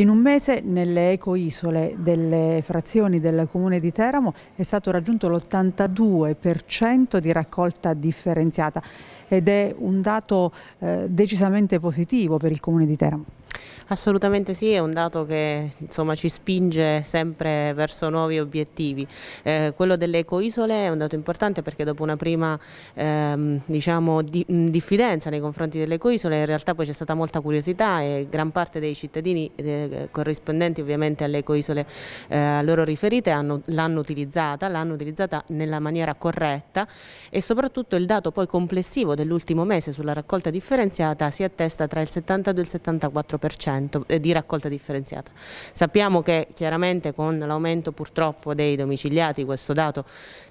In un mese nelle ecoisole delle frazioni del comune di Teramo è stato raggiunto l'82% di raccolta differenziata ed è un dato eh, decisamente positivo per il comune di Teramo. Assolutamente sì, è un dato che insomma, ci spinge sempre verso nuovi obiettivi. Eh, quello delle ecoisole è un dato importante perché dopo una prima ehm, diciamo, di, diffidenza nei confronti delle ecoisole in realtà poi c'è stata molta curiosità e gran parte dei cittadini eh, corrispondenti ovviamente alle ecoisole eh, a loro riferite l'hanno utilizzata, l'hanno utilizzata nella maniera corretta e soprattutto il dato poi complessivo dell'ultimo mese sulla raccolta differenziata si attesta tra il 72 e il 74%. 100% eh, di raccolta differenziata. Sappiamo che chiaramente con l'aumento purtroppo dei domiciliati, questo dato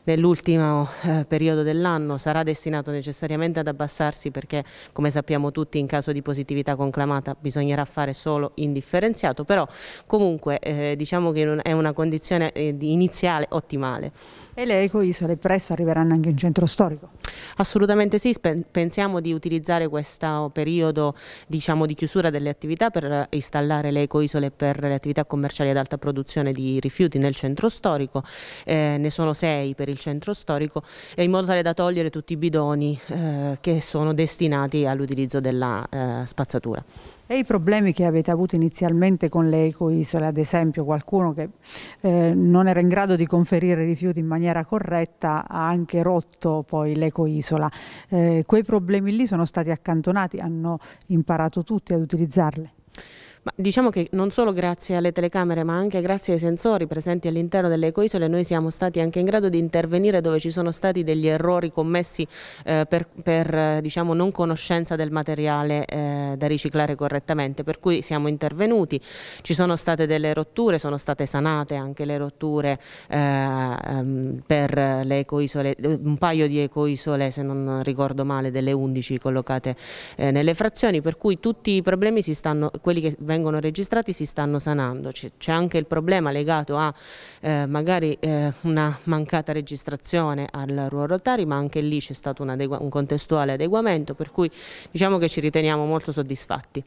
nell'ultimo eh, periodo dell'anno sarà destinato necessariamente ad abbassarsi perché come sappiamo tutti in caso di positività conclamata bisognerà fare solo indifferenziato, però comunque eh, diciamo che è una condizione eh, iniziale ottimale. E le ecoisole presto arriveranno anche in centro storico? Assolutamente sì, pensiamo di utilizzare questo periodo diciamo, di chiusura delle attività per installare le ecoisole per le attività commerciali ad alta produzione di rifiuti nel centro storico, eh, ne sono sei per il centro storico, in modo tale da togliere tutti i bidoni eh, che sono destinati all'utilizzo della eh, spazzatura. E i problemi che avete avuto inizialmente con le ecoisole, ad esempio qualcuno che eh, non era in grado di conferire rifiuti in maniera corretta ha anche rotto poi l'ecoisola, eh, quei problemi lì sono stati accantonati, hanno imparato tutti ad utilizzarle? Ma diciamo che non solo grazie alle telecamere ma anche grazie ai sensori presenti all'interno delle ecoisole noi siamo stati anche in grado di intervenire dove ci sono stati degli errori commessi eh, per, per eh, diciamo, non conoscenza del materiale eh, da riciclare correttamente, per cui siamo intervenuti, ci sono state delle rotture, sono state sanate anche le rotture eh, ehm, per le ecoisole, un paio di ecoisole se non ricordo male delle 11 collocate eh, nelle frazioni, per cui tutti i problemi si stanno, quelli che vengono registrati si stanno sanando, c'è anche il problema legato a eh, magari eh, una mancata registrazione al ruolo Rotari, ma anche lì c'è stato un, un contestuale adeguamento, per cui diciamo che ci riteniamo molto soddisfatti.